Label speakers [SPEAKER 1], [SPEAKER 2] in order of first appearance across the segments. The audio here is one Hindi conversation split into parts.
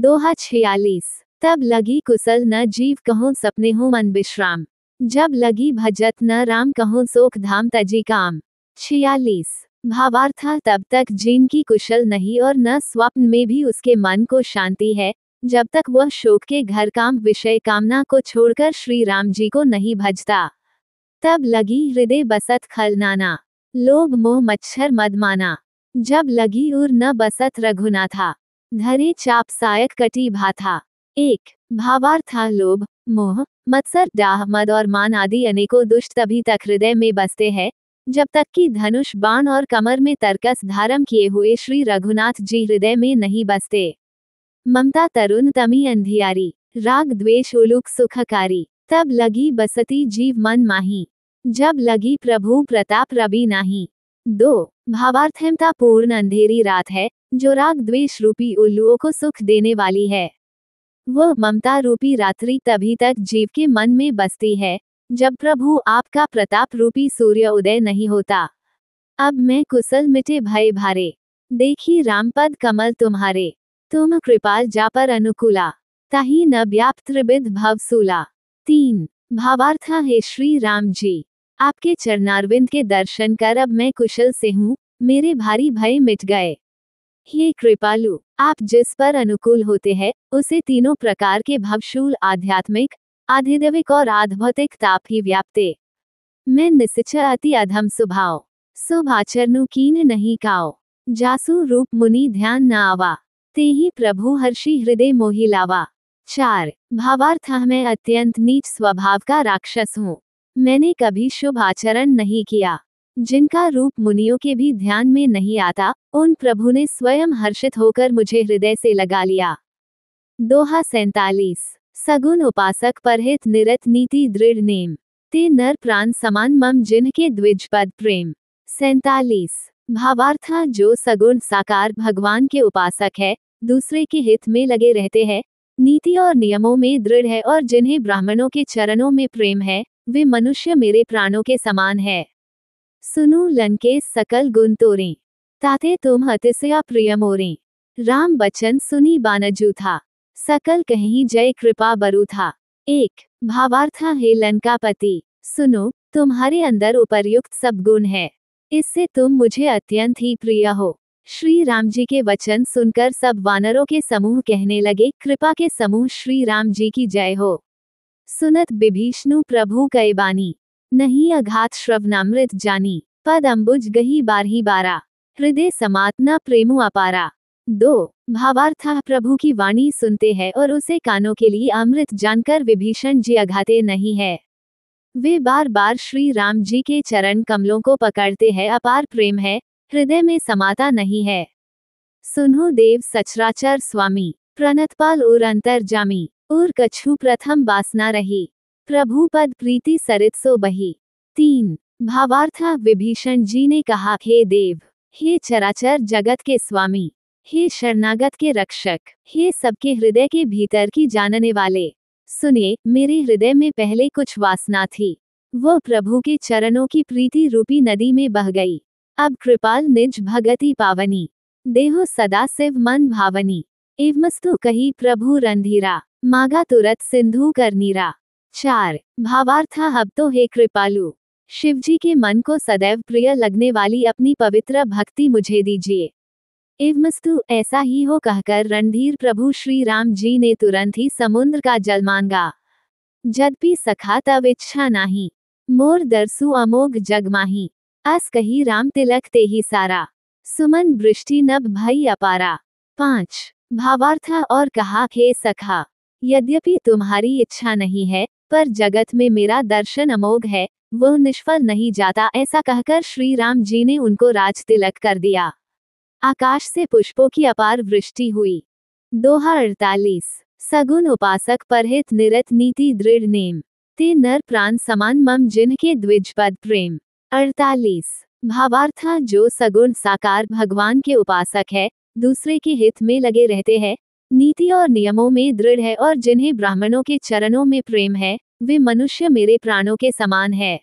[SPEAKER 1] दोहा छियालीस तब लगी कुशल न जीव कहूँ सपने हो मन विश्राम जब लगी भजत न राम कहूँ सोख धाम तजी काम छियालीस भावार्थ तब तक जीन की कुशल नहीं और न स्वप्न में भी उसके मन को शांति है जब तक वह शोक के घर काम विषय कामना को छोड़कर श्री राम जी को नहीं भजता तब लगी हृदय बसत खलनाना लोभ मोह मच्छर मदमाना जब लगी उर न बसत रघुना था धरे चाप सायक कटी भाथा एक भावार्था लोभ मोह मत्सर डाह मद और मान आदि अनेकों दुष्ट तभी तक हृदय में बसते हैं जब तक कि धनुष बाण और कमर में तर्कस धारम किए हुए श्री रघुनाथ जी हृदय में नहीं बसते ममता तरुण तमी अंधियारी राग द्वेष उलुक सुखकारी तब लगी बसती जीव मन माही जब लगी प्रभु प्रताप रवि नाही दो भावार्थमता पूर्ण अंधेरी रात है जो राग द्वेष रूपी उल्लुओं को सुख देने वाली है वो ममता रूपी रात्रि तभी तक जीव के मन में बसती है जब प्रभु आपका प्रताप रूपी सूर्य उदय नहीं होता अब मैं कुशल मिटे भय भारे देखी रामपद कमल तुम्हारे तुम कृपाल जा पर अनुकूला ताही न व्याप्त भवसूला तीन भावार्थ है श्री राम जी आपके चरणारविंद के दर्शन कर अब मैं कुशल से हूँ मेरे भारी भय मिट गए हे कृपालु आप जिस पर अनुकूल होते हैं उसे तीनों प्रकार के भवशूल आध्यात्मिक आधिदेविक और आध्भौतिक ताप ही व्याप्ते मैं निश्चय अति अधम स्वभाव शुभ आचरणु कीन नहीं काओ जासु रूप मुनि ध्यान न आवा ते ही प्रभु हर्षि हृदय मोहिलावा चार भावार्थ मैं अत्यंत नीच स्वभाव का राक्षस हूँ मैंने कभी शुभ आचरण नहीं किया जिनका रूप मुनियों के भी ध्यान में नहीं आता उन प्रभु ने स्वयं हर्षित होकर मुझे हृदय से लगा लिया दोहा सैतालीस सगुन उपासक परहित निरत नीति दृढ़ नेम ते नर प्राण समान मम जिनके द्विज पद प्रेम सैतालीस भावार्थ जो सगुण साकार भगवान के उपासक है दूसरे के हित में लगे रहते हैं नीति और नियमों में दृढ़ है और जिन्हें ब्राह्मणों के चरणों में प्रेम है वे मनुष्य मेरे प्राणों के समान है सुनु लंके सकल गुण तोरे ताते तुम हतिशया प्रिय मोरे राम बचन सुनी बानजू था सकल कहीं जय कृपा बरु था एक भावार्थ है पति सुनो तुम्हारे अंदर उपर्युक्त सब गुण है इससे तुम मुझे अत्यंत ही प्रिय हो श्री राम जी के वचन सुनकर सब वानरों के समूह कहने लगे कृपा के समूह श्री राम जी की जय हो सुनत बिभीष्णु प्रभु कय बानी नहीं अघात श्रवनामृत जानी पद अम्बुज गही बारही बारा हृदय समातना प्रेमु अपारा दो भावार्थ प्रभु की वाणी सुनते हैं और उसे कानों के लिए अमृत जानकर विभीषण जी अघाते नहीं है वे बार बार श्री राम जी के चरण कमलों को पकड़ते हैं अपार प्रेम है हृदय में समाता नहीं है सुनो देव सचराचर स्वामी प्रणतपाल और जामी और कछु प्रथम बासना रही प्रभु पद प्रीति सरित सो बही तीन भावार्थ विभीषण जी ने कहा हे देव हे चराचर जगत के स्वामी हे शरणागत के रक्षक हे सबके हृदय के भीतर की जानने वाले सुनिए मेरे हृदय में पहले कुछ वासना थी वो प्रभु के चरणों की प्रीति रूपी नदी में बह गई अब कृपाल निज भगति पावनी देहो सदा शिव मन भावनी एवमस्तु कही प्रभु रंधीरा मागा तुरत सिंधु कर नीरा चार भावार्थ हब तो हे कृपालु शिवजी के मन को सदैव प्रिय लगने वाली अपनी पवित्र भक्ति मुझे दीजिए इवमस्तु ऐसा ही हो कहकर रणधीर प्रभु श्री राम जी ने तुरंत ही समुद्र का जल मांगा जदपि सखा तब इच्छा नाही मोर दरसु अमोघ जगमाही अस कही राम तिलक ते ही सारा सुमन वृष्टि नभ भई अपारा पांच भावार्थ और कहा हे सखा यद्यपि तुम्हारी इच्छा नहीं है पर जगत में मेरा दर्शन अमोघ है वह निष्फल नहीं जाता ऐसा कहकर श्री राम जी ने उनको राज तिलक कर दिया आकाश से पुष्पों की अपार वृष्टि हुई दोहा अड़तालीस सगुन उपासक परहित निरत नीति दृढ़ नेम ते नर प्राण समान मम जिनके द्विज पद प्रेम अड़तालीस भावार्था जो सगुण साकार भगवान के उपासक है दूसरे के हित में लगे रहते हैं नीति और नियमों में दृढ़ है और जिन्हें ब्राह्मणों के चरणों में प्रेम है वे मनुष्य मेरे प्राणों के समान है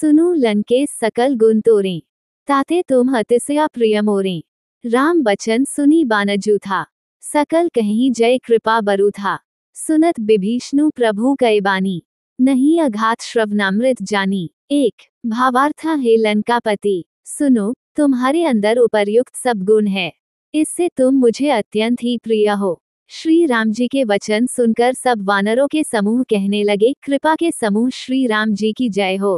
[SPEAKER 1] सुनु लंके सकल गुण तोरे ताते तुम हतिसया प्रिय मोरे राम बचन सुनी बानजू था सकल कहीं जय कृपा बरु था सुनत बिभीष्णु प्रभु कय बानी नहीं अघात श्रवनामृत जानी एक भावार्थ है पति सुनो तुम्हारे अंदर उपर्युक्त सब गुण है इससे तुम मुझे अत्यंत ही प्रिय हो श्री राम जी के वचन सुनकर सब वानरों के समूह कहने लगे कृपा के समूह श्री राम जी की जय हो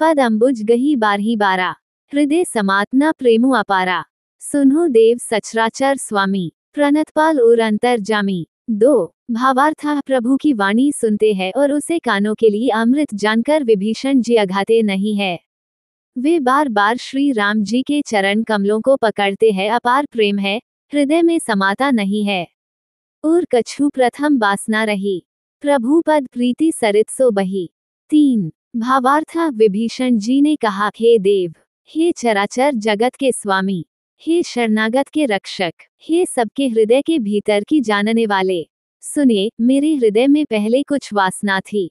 [SPEAKER 1] पद अम्बुज गही ही बारा हृदय समातना प्रेमु अपारा सुनो देव सचराचर स्वामी प्रणतपाल और जामी दो भावार्थ प्रभु की वाणी सुनते हैं और उसे कानों के लिए अमृत जानकर विभीषण जी अघाते नहीं है वे बार बार श्री राम जी के चरण कमलों को पकड़ते हैं अपार प्रेम है हृदय में समाता नहीं है और कछु प्रथम बासना रही प्रभु पद प्रीति सरित सो बही तीन भावार्थ विभीषण जी ने कहा हे देव हे चराचर जगत के स्वामी हे शरणागत के रक्षक हे सबके हृदय के भीतर की जानने वाले सुने मेरे हृदय में पहले कुछ वासना थी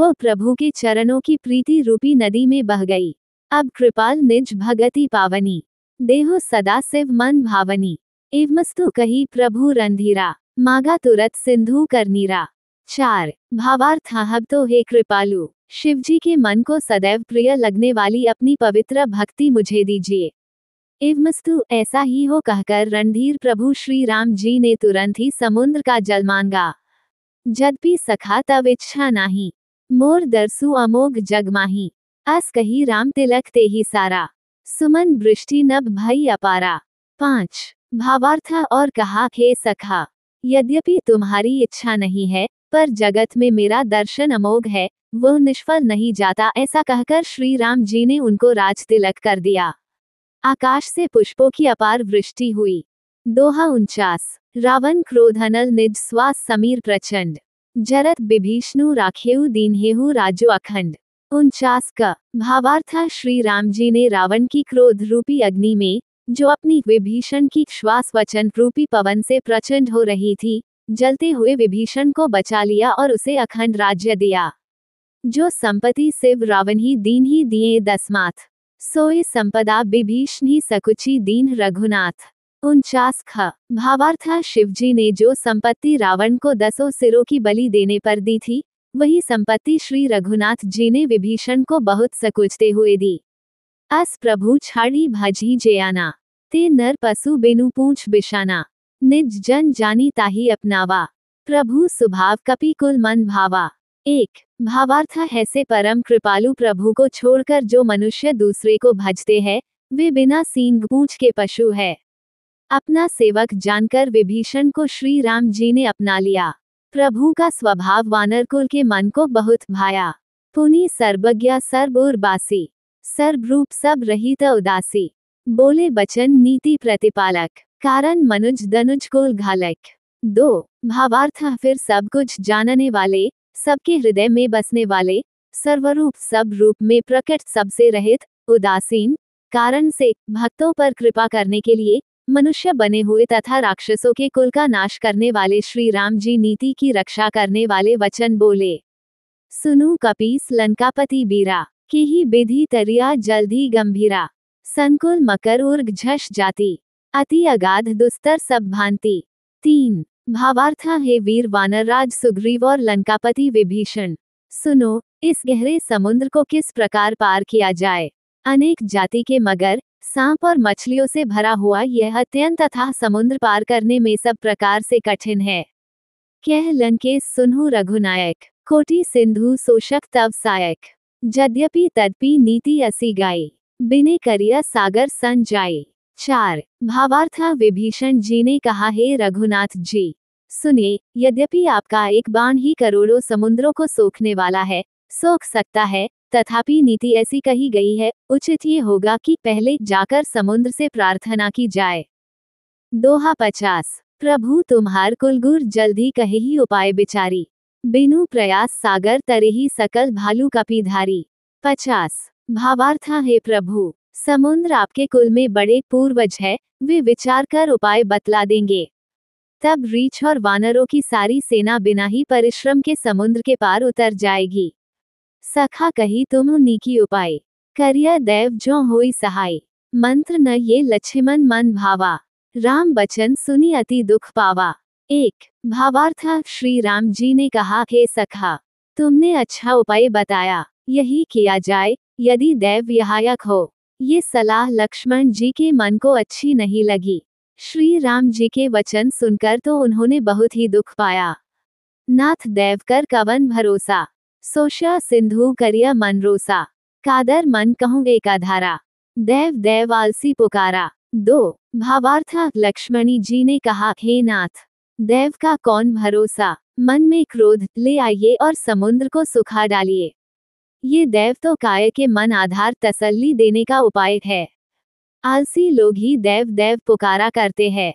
[SPEAKER 1] वो प्रभु के चरणों की प्रीति रूपी नदी में बह गई अब कृपाल निज भगति पावनी देहो सदा शिव मन भावनी एवमस्तु कही प्रभु रंधीरा मागा तुरत सिंधु करनीरा चार भावार्थ हब तो हे कृपालु शिवजी के मन को सदैव प्रिय लगने वाली अपनी पवित्र भक्ति मुझे दीजिए एवमस्तु ऐसा ही हो कहकर रणधीर प्रभु श्री राम जी ने तुरंत ही समुद्र का जल मांगा जद भी सखा तब इच्छा नाही मोर दरसु अमोघ जगमाही आस कही राम तिलक ते ही सारा सुमन वृष्टि नभ भई अपारा पांच भावार्थ और कहा हे सखा यद्यपि तुम्हारी इच्छा नहीं है पर जगत में मेरा दर्शन अमोघ है वह निष्फल नहीं जाता ऐसा कहकर श्री राम जी ने उनको राज तिलक कर दिया आकाश से पुष्पों की अपार वृष्टि हुई दोहा उनचास रावण क्रोधनल निज स्वास समीर प्रचंड जरत बिभीष्णु राखेऊ दीनहेहु राजो अखंड उनचास का भावार्था श्री राम जी ने रावण की क्रोध रूपी अग्नि में जो अपनी विभीषण की श्वास वचन रूपी पवन से प्रचंड हो रही थी जलते हुए विभीषण को बचा लिया और उसे अखंड राज्य दिया जो संपत्ति शिव रावण ही दीन ही दिए दसमाथ सोए संपदा विभीषण ही सकुची दीन रघुनाथ उनचास ख भावार्था शिवजी ने जो संपत्ति रावण को दसों सिरों की बलि देने पर दी थी वही संपत्ति श्री रघुनाथ जी ने विभीषण को बहुत सकुचते हुए दी अस प्रभु छाड़ी भाजी जयाना ते नर पशु बेनु पूछ बिशाना निज जन जानी ताही अपनावा प्रभु स्वभाव कपि कुल मन भावा एक भावार्थ ऐसे परम कृपालु प्रभु को छोड़कर जो मनुष्य दूसरे को भजते हैं वे बिना सींग पूछ के पशु है अपना सेवक जानकर विभीषण को श्री राम जी ने अपना लिया प्रभु का स्वभाव वानरकुल के मन को बहुत भाया पुनी सर्वज्ञ सर्व उर्बासी सर्व रूप सब रहित उदासी बोले बचन नीति प्रतिपालक कारण मनुज दनुज कुल घालक दो भावार्थ फिर सब कुछ जानने वाले सबके हृदय में बसने वाले सर्वरूप सब रूप में प्रकट सबसे रहित उदासीन कारण से भक्तों पर कृपा करने के लिए मनुष्य बने हुए तथा राक्षसों के कुल का नाश करने वाले श्री राम जी नीति की रक्षा करने वाले वचन बोले सुनु कपीस लंकापति बीरा की ही विधि तरिया जल्दी गंभीरा संकुल मकर उर्ग झश जाती अति अगाध दुस्तर सब भांति तीन भावार्थ है वीर वानर राज सुग्रीव और लंकापति विभीषण सुनो इस गहरे समुद्र को किस प्रकार पार किया जाए अनेक जाति के मगर सांप और मछलियों से भरा हुआ यह अत्यंत तथा समुद्र पार करने में सब प्रकार से कठिन है कह लंकेश सुनु रघुनायक कोटि सिंधु सोशक तव सायक यद्यपि तदपि नीति असी गाई बिने करिया सागर सन जाई चार भावार्थ विभीषण जी ने कहा हे रघुनाथ जी सुनिए यद्यपि आपका एक बाण ही करोड़ों समुद्रों को सोखने वाला है सोख सकता है तथापि नीति ऐसी कही गई है उचित ये होगा कि पहले जाकर समुद्र से प्रार्थना की जाए दोहा पचास प्रभु तुम्हार कुलगुर जल्दी कहे ही उपाय बिचारी बिनु प्रयास सागर तरे ही सकल भालू धारी पचास भावार्थ है प्रभु समुद्र आपके कुल में बड़े पूर्वज है वे विचार कर उपाय बतला देंगे तब रीछ और वानरों की सारी सेना बिना ही परिश्रम के समुद्र के पार उतर जाएगी सखा कही तुम नीकी उपाय करिया देव जो होई सहाय मंत्र न ये लक्ष्मण मन भावा राम बचन सुनी अति दुख पावा एक भावार्थ श्री राम जी ने कहा हे सखा तुमने अच्छा उपाय बताया यही किया जाए यदि देव यहायक हो ये सलाह लक्ष्मण जी के मन को अच्छी नहीं लगी श्री राम जी के वचन सुनकर तो उन्होंने बहुत ही दुख पाया नाथ देव कर कवन भरोसा सोशा सिंधु करिया मन रोसा कादर मन कहूँ धारा देव देव आलसी पुकारा दो भावार्थ लक्ष्मणी जी ने कहा हे नाथ देव का कौन भरोसा मन में क्रोध ले आइए और समुद्र को सुखा डालिए ये देव तो काय के मन आधार तसल्ली देने का उपाय है आलसी लोग ही देव देव पुकारा करते हैं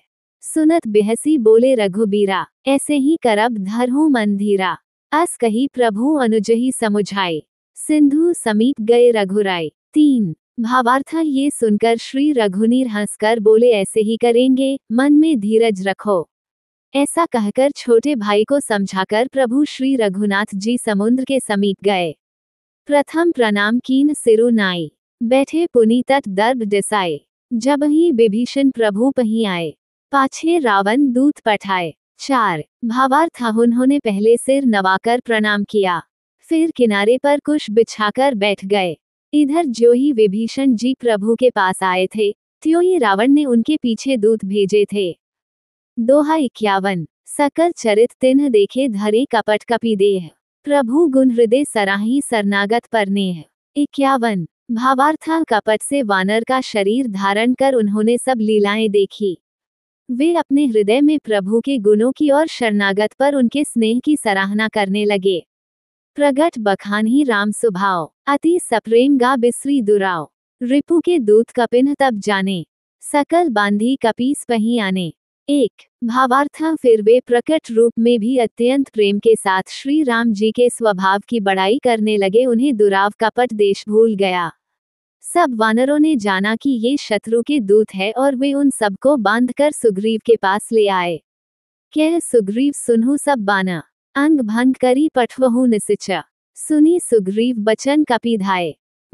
[SPEAKER 1] सुनत बेहसी बोले रघुबीरा ऐसे ही करब धर हूँ मन धीरा अस कही प्रभु अनुजही समुझाए सिंधु समीप गए रघुराय तीन भावार्थ ये सुनकर श्री रघुनीर हंसकर बोले ऐसे ही करेंगे मन में धीरज रखो ऐसा कहकर छोटे भाई को समझाकर प्रभु श्री रघुनाथ जी समुद्र के समीप गए प्रथम प्रणाम कीन सिरु नाई बैठे पुनीतत दर्भ डिसाए जब ही विभीषण प्रभु पही आए पाछे रावण दूत पठाए चार भावार्थ उन्होंने पहले सिर नवाकर प्रणाम किया फिर किनारे पर कुछ बिछाकर बैठ गए इधर जो ही विभीषण जी प्रभु के पास आए थे त्यों ही रावण ने उनके पीछे दूत भेजे थे दोहा इक्यावन सकल चरित तिन्ह देखे धरे कपट कपी देह प्रभु गुण हृदय सराही सरनागत पर नेह इक्यावन भावार्थ कपट से वानर का शरीर धारण कर उन्होंने सब लीलाएं देखी वे अपने हृदय में प्रभु के गुणों की और शरणागत पर उनके स्नेह की सराहना करने लगे प्रगट बखान ही राम सुभाव अति सप्रेम गा बिस्री दुराव रिपु के दूत कपिन तब जाने सकल बांधी कपीस पही आने एक भावार्थ फिर वे प्रकट रूप में भी अत्यंत प्रेम के साथ श्री राम जी के स्वभाव की बड़ाई करने लगे उन्हें दुराव कपट देश भूल गया सब वानरों ने जाना कि ये शत्रु के दूत है और वे उन सबको बांधकर सुग्रीव के पास ले आए कह सुग्रीव सुनहु सब बाना अंग भंग करी पठवहु निशिचा सुनी सुग्रीव बचन कपिधाए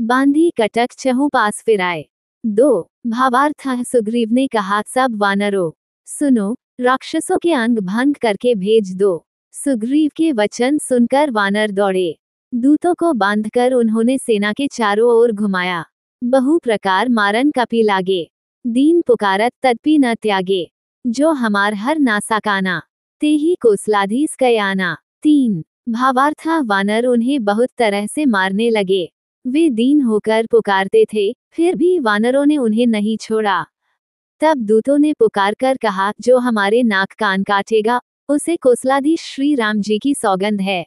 [SPEAKER 1] बांधी कटक चहु पास फिराए दो भावार्थ सुग्रीव ने कहा सब वानरों सुनो राक्षसों के अंग भंग करके भेज दो सुग्रीव के वचन सुनकर वानर दौड़े दूतों को बांधकर उन्होंने सेना के चारों ओर घुमाया बहु प्रकार मारन कपि लागे दीन पुकारत तदपि न त्यागे जो हमार हर नासाकाना ते ही कोसलाधीस कयाना तीन भावार्था वानर उन्हें बहुत तरह से मारने लगे वे दीन होकर पुकारते थे फिर भी वानरों ने उन्हें नहीं छोड़ा तब दूतों ने पुकार कर कहा जो हमारे नाक कान काटेगा उसे कोसलाधीश श्री राम जी की सौगंध है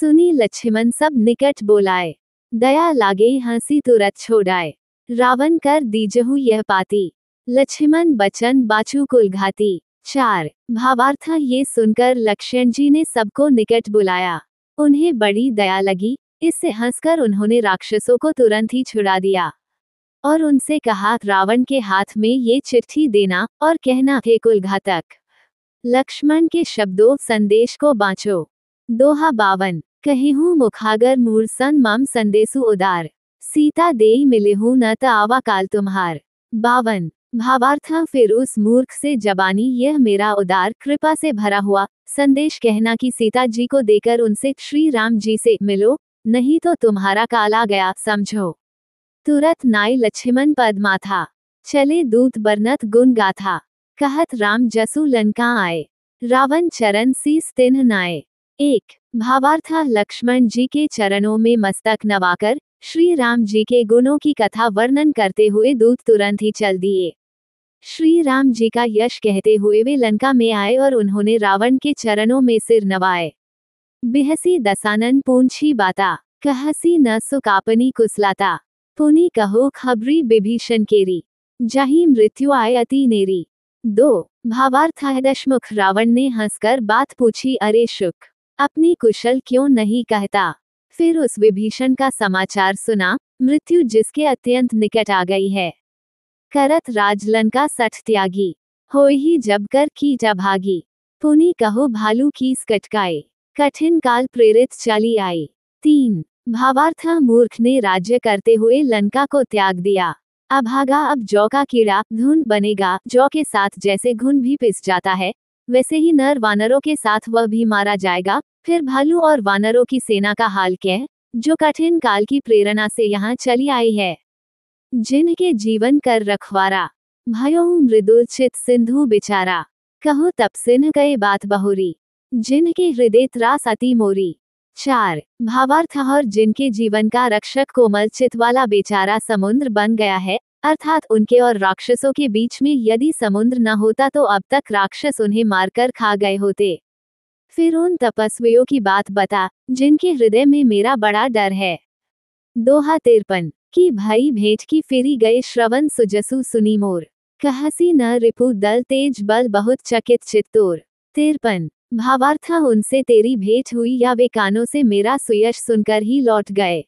[SPEAKER 1] सुनी लक्ष्मण सब निकट बोलाए दया लागे हंसी तुरत तो छोड़ाए रावण कर दीजहु यह पाती लक्ष्मण बचन बाचू घाती चार भावार्थ ये सुनकर लक्ष्मण जी ने सबको निकट बुलाया उन्हें बड़ी दया लगी इससे हंसकर उन्होंने राक्षसों को तुरंत ही छुड़ा दिया और उनसे कहा रावण के हाथ में ये चिट्ठी देना और कहना हे घातक लक्ष्मण के शब्दों संदेश को बाँचो दोहा बावन कहे हूँ मुखागर मूर सन मम संदेशु उदार सीता देई मिले हूँ न आवा काल तुम्हार बावन भावार्थ फिर उस मूर्ख से जबानी यह मेरा उदार कृपा से भरा हुआ संदेश कहना कि सीता जी को देकर उनसे श्री राम जी से मिलो नहीं तो तुम्हारा काल आ गया समझो तुरत नाई लक्ष्मण पद माथा चले दूत बरनत गुन गाथा कहत राम जसु लंका आए रावण चरण सीस तिन्ह नाये एक भावार्था लक्ष्मण जी के चरणों में मस्तक नवाकर श्री राम जी के गुणों की कथा वर्णन करते हुए दूत तुरंत ही चल दिए श्री राम जी का यश कहते हुए वे लंका में आए और उन्होंने रावण के चरणों में सिर नवाए बिहसी दसानन पूंछी बाता कहसी न सुकापनी कुसलाता पुनि कहो खबरी बिभीषण केरी जही मृत्यु आय अति नेरी दो भावार्थ दशमुख रावण ने हंसकर बात पूछी अरे शुक अपनी कुशल क्यों नहीं कहता फिर उस विभीषण का समाचार सुना मृत्यु जिसके अत्यंत निकट आ गई है करत राजलन का सठ त्यागी हो ही जब कर की जभागी पुनी कहो भालू की कटकाए कठिन काल प्रेरित चली आई तीन भावार्थ मूर्ख ने राज्य करते हुए लंका को त्याग दिया अभागा अब जौ का कीड़ा धुन बनेगा जौ के साथ जैसे घुन भी पिस जाता है वैसे ही नर वानरों के साथ वह भी मारा जाएगा फिर भालू और वानरों की सेना का हाल क्या जो कठिन काल की प्रेरणा से यहाँ चली आई है जिनके जीवन कर रखवारा भयो मृदुल चित सिंधु बिचारा कहो तब सिन्ह गए बात बहुरी जिनके हृदय त्रास अति मोरी चार भावार्थ और जिनके जीवन का रक्षक कोमल चित वाला बेचारा समुद्र बन गया है अर्थात उनके और राक्षसों के बीच में यदि समुद्र न होता तो अब तक राक्षस उन्हें मारकर खा गए होते फिर उन तपस्वियों की बात बता जिनके हृदय में मेरा बड़ा डर है दोहा तिरपन की भाई भेंट की फिरी गए श्रवण सुजसु सुनी मोर कहसी न रिपु दल तेज बल बहुत चकित चित्तोर तिरपन भावार्थ उनसे तेरी भेंट हुई या वे कानों से मेरा सुयश सुनकर ही लौट गए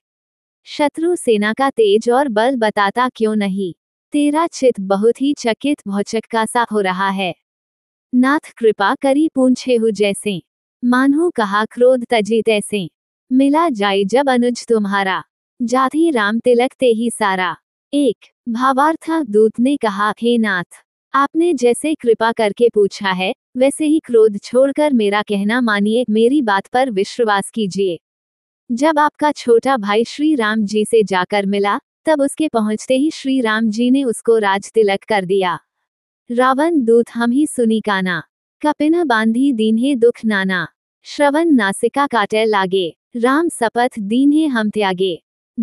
[SPEAKER 1] शत्रु सेना का तेज और बल बताता क्यों नहीं तेरा चित बहुत ही चकित भौचक्का सा हो रहा है नाथ कृपा करी पूछे हु जैसे मानहु कहा क्रोध तजी तैसे मिला जाए जब अनुज तुम्हारा जाति राम तिलक ते ही सारा एक भावार्थ दूत ने कहा हे नाथ आपने जैसे कृपा करके पूछा है वैसे ही क्रोध छोड़कर मेरा कहना मानिए मेरी बात पर विश्वास कीजिए जब आपका छोटा भाई श्री राम जी से जाकर मिला तब उसके पहुंचते ही श्री राम जी ने उसको राज तिलक कर दिया रावण दूत हम ही सुनी काना कपिन बांधी दीन्हे दुख नाना श्रवण नासिका काटे लागे राम सपथ दीन्हे हम त्यागे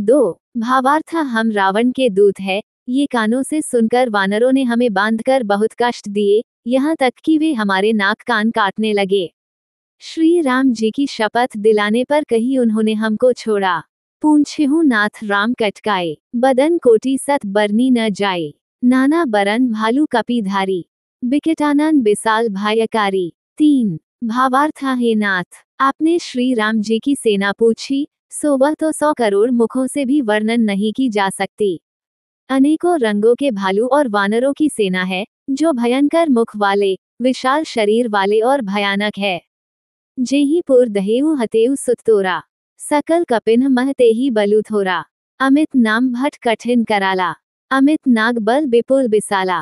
[SPEAKER 1] दो भावार्थ हम रावण के दूत है ये कानों से सुनकर वानरों ने हमें बांधकर बहुत कष्ट दिए यहाँ तक कि वे हमारे नाक कान काटने लगे श्री राम जी की शपथ दिलाने पर कहीं उन्होंने हमको छोड़ा पूछू नाथ राम कटकाए बदन कोटी सत बरनी न जाए नाना बरन भालू धारी बिकटानन बिसाल भायकारी तीन भावार्थ हे नाथ आपने श्री राम जी की सेना पूछी सो वह तो सौ करोड़ मुखों से भी वर्णन नहीं की जा सकती अनेकों रंगों के भालू और वानरों की सेना है जो भयंकर मुख वाले विशाल शरीर वाले और भयानक है जेही पुर दहेउ हतेउ सुतोरा सकल कपिन महते ही थोरा अमित नाम भट कठिन कराला अमित नाग बल बिपुल बिसाला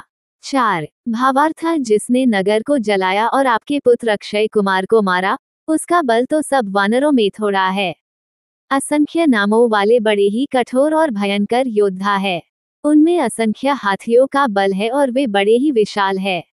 [SPEAKER 1] चार भावार्था जिसने नगर को जलाया और आपके पुत्र अक्षय कुमार को मारा उसका बल तो सब वानरों में थोड़ा है असंख्य नामों वाले बड़े ही कठोर और भयंकर योद्धा है उनमें असंख्य हाथियों का बल है और वे बड़े ही विशाल है